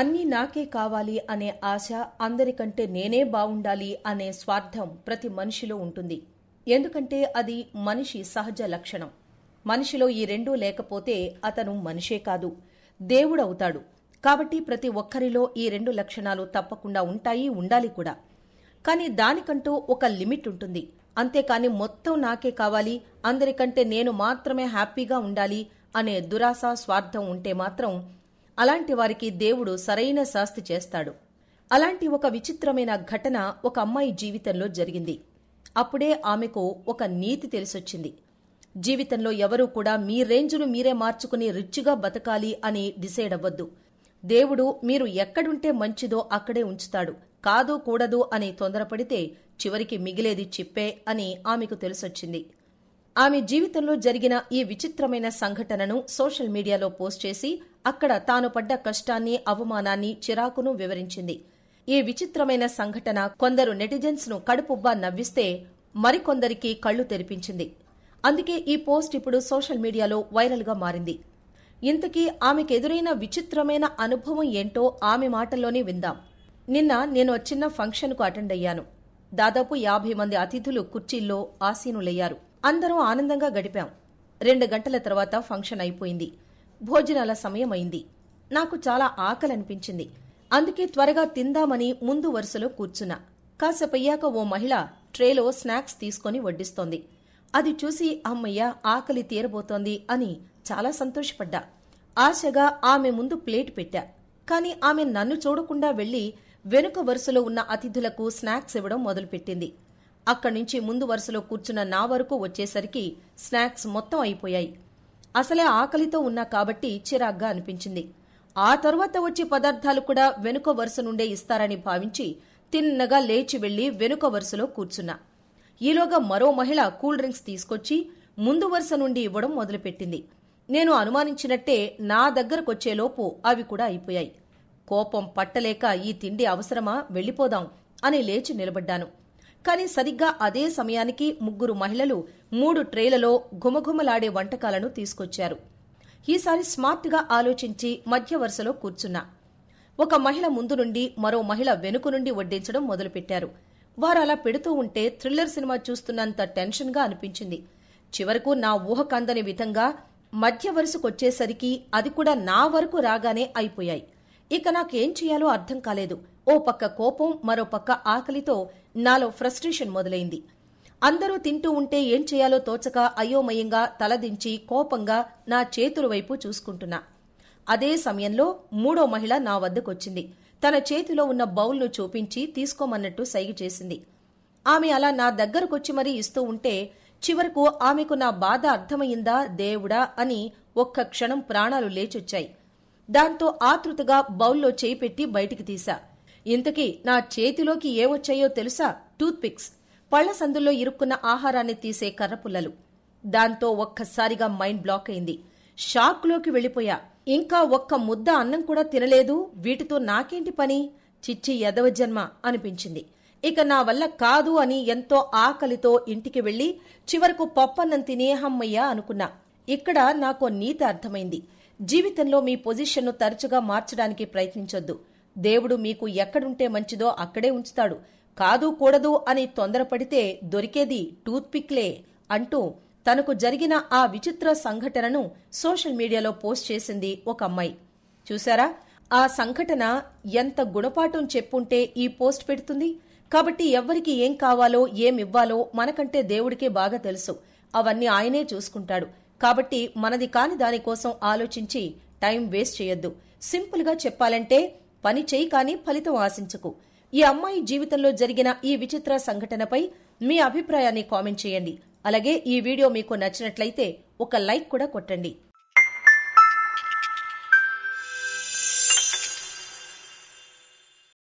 అన్నీ నాకే కావాలి అనే ఆశ అందరికంటే నేనే బావుండాలి అనే స్వార్థం ప్రతి మనిషిలో ఉంటుంది ఎందుకంటే అది మనిషి సహజ లక్షణం మనిషిలో ఈ రెండూ లేకపోతే అతను మనిషే కాదు దేవుడవుతాడు కాబట్టి ప్రతి ఒక్కరిలో ఈ రెండు లక్షణాలు తప్పకుండా ఉంటాయి ఉండాలి కూడా కానీ దానికంటూ ఒక లిమిట్ ఉంటుంది అంతేకాని మొత్తం నాకే కావాలి అందరికంటే నేను మాత్రమే హ్యాపీగా ఉండాలి అనే దురాశ స్వార్థం ఉంటే మాత్రం అలాంటి వారికి దేవుడు సరైన శాస్తి చేస్తాడు అలాంటి ఒక విచిత్రమైన ఘటన ఒక అమ్మాయి జీవితంలో జరిగింది అప్పుడే ఆమెకు ఒక నీతి తెలిసొచ్చింది జీవితంలో ఎవరూ కూడా మీ రేంజును మీరే మార్చుకుని రిచ్గా బతకాలి అని డిసైడ్ అవ్వద్దు దేవుడు మీరు ఎక్కడుంటే మంచిదో అక్కడే ఉంచుతాడు కాదు కూడదు అని తొందరపడితే చివరికి మిగిలేది చిప్పే అని ఆమెకు తెలిసొచ్చింది ఆమె జీవితంలో జరిగిన ఈ విచిత్రమైన సంఘటనను సోషల్ మీడియాలో పోస్ట్ చేసి అక్కడ తాను పడ్డ కష్టాన్ని అవమానాన్ని చిరాకును వివరించింది ఈ విచిత్రమైన సంఘటన కొందరు నెటిజన్స్ ను కడుపుబ్బా నవ్విస్తే మరికొందరికి కళ్ళు తెరిపించింది అందుకే ఈ పోస్ట్ ఇప్పుడు సోషల్ మీడియాలో వైరల్గా మారింది ఇంతకీ ఆమెకెదురైన విచిత్రమైన అనుభవం ఏంటో ఆమె మాటల్లోనే విందాం నిన్న నేను చిన్న ఫంక్షన్కు అటెండ్ అయ్యాను దాదాపు యాభై మంది అతిథులు కుర్చీల్లో ఆసీనులయ్యారు అందరం ఆనందంగా గడిపాం రెండు గంటల తర్వాత ఫంక్షన్ అయిపోయింది భోజనాల సమయమైంది నాకు చాలా ఆకలనిపించింది అందుకే త్వరగా తిందామని ముందు వరుసలో కూర్చున్నా కాసేపయ్యాక ఓ మహిళ ట్రేలో స్నాక్స్ తీసుకొని వడ్డిస్తోంది అది చూసి అమ్మయ్య ఆకలి తీరబోతోంది అని చాలా సంతోషపడ్డా ఆశగా ఆమె ముందు ప్లేట్ పెట్టా కాని ఆమె నన్ను చూడకుండా వెళ్లి వెనుక వరుసలో ఉన్న అతిథులకు స్నాక్స్ ఇవ్వడం మొదలుపెట్టింది అక్కడి నుంచి ముందు వరుసలో కూర్చున్న నా వరకు వచ్చేసరికి స్నాక్స్ మొత్తం అయిపోయాయి అసలే ఆకలితో ఉన్నా కాబట్టి చిరాగ్గా అనిపించింది ఆ తర్వాత వచ్చే పదార్థాలు కూడా వెనుక వరుస నుండే ఇస్తారని భావించి తిన్నగా లేచి వెళ్లి వెనుక వరుసలో కూర్చున్నా ఈలోగా మరో మహిళ కూల్ డ్రింక్స్ తీసుకొచ్చి ముందు వరుస నుండి ఇవ్వడం మొదలుపెట్టింది నేను అనుమానించినట్టే నా దగ్గరకొచ్చేలోపు అవి కూడా అయిపోయాయి కోపం పట్టలేక ఈ తిండి అవసరమా వెళ్ళిపోదాం అని లేచి నిలబడ్డాను కానీ సరిగ్గా అదే సమయానికి ముగ్గురు మహిళలు మూడు ట్రేలలో ఘుమఘుమలాడే వంటకాలను తీసుకొచ్చారు ఈసారి స్మార్ట్గా ఆలోచించి మధ్య వరుసలో కూర్చున్నా ఒక మహిళ ముందు నుండి మరో మహిళ వెనుక నుండి వడ్డించడం మొదలుపెట్టారు వారు అలా పెడుతూ ఉంటే థ్రిల్లర్ సినిమా చూస్తున్నంత టెన్షన్గా అనిపించింది చివరకు నా ఊహ కందని విధంగా మధ్య వరుసకొచ్చేసరికి అది కూడా నా వరకు రాగానే అయిపోయాయి ఇక నాకేం చేయాలో అర్థం కాలేదు ఓ పక్క కోపం మరో పక్క ఆకలితో నాలో ఫ్రస్ట్రేషన్ మొదలైంది అందరూ తింటూ ఉంటే ఏం చేయాలో తోచక అయోమయంగా తలదించి కోపంగా నా చేతుల వైపు చూసుకుంటున్నా అదే సమయంలో మూడో మహిళ నా వద్దకొచ్చింది తన చేతిలో ఉన్న బౌల్ను చూపించి తీసుకోమన్నట్టు సైగ చేసింది ఆమె అలా నా దగ్గరకొచ్చి మరీ ఇస్తూ ఉంటే చివరకు ఆమెకు నా బాధ అర్థమయ్యిందా దేవుడా అని ఒక్క క్షణం ప్రాణాలు లేచొచ్చాయి దాంతో ఆతృతగా బౌల్లో చేయి పెట్టి బయటికి తీశా ఇంతకీ నా చేతిలోకి ఏవొచ్చాయో తెలుసా టూత్పిక్స్ పళ్ల సందుల్లో ఇరుక్కున్న ఆహారాన్ని తీసే కర్రపుల్లలు దాంతో ఒక్కసారిగా మైండ్ బ్లాక్ అయింది షాక్లోకి వెళ్ళిపోయా ఇంకా ఒక్క ముద్ద అన్నం కూడా తినలేదు వీటితో నాకేంటి పని చిచ్చి ఎదవ జన్మ అనిపించింది ఇక నా వల్ల కాదు అని ఎంతో ఆకలితో ఇంటికి వెళ్లి చివరకు పప్పన్నం తినేహమ్మయ్యా అనుకున్నా ఇక్కడ నాకు నీతి అర్థమైంది జీవితంలో మీ పొజిషన్ను తరచుగా మార్చడానికి ప్రయత్నించొద్దు దేవుడు మీకు ఎక్కడుంటే మంచిదో అక్కడే ఉంచుతాడు కాదు కూడదు అని తొందరపడితే దొరికేది టూత్పిక్లే అంటూ తనకు జరిగిన ఆ విచిత్ర సంఘటనను సోషల్ మీడియాలో పోస్ట్ చేసింది ఒక అమ్మాయి చూశారా ఆ సంఘటన ఎంత గుణపాఠం చెప్పుంటే ఈ పోస్ట్ పెడుతుంది కాబట్టి ఎవ్వరికి ఏం కావాలో ఏమివ్వాలో మనకంటే దేవుడికే బాగా తెలుసు అవన్నీ ఆయనే చూసుకుంటాడు కాబట్టి మనది కాని దానికోసం ఆలోచించి టైం వేస్ట్ చేయొద్దు సింపుల్గా చెప్పాలంటే పని చేయి కానీ ఫలితం ఆశించకు ఈ అమ్మాయి జీవితంలో జరిగిన ఈ విచిత్ర సంఘటనపై మీ అభిప్రాయాన్ని కామెంట్ చేయండి అలాగే ఈ వీడియో మీకు నచ్చినట్లయితే ఒక లైక్ కూడా కొట్టండి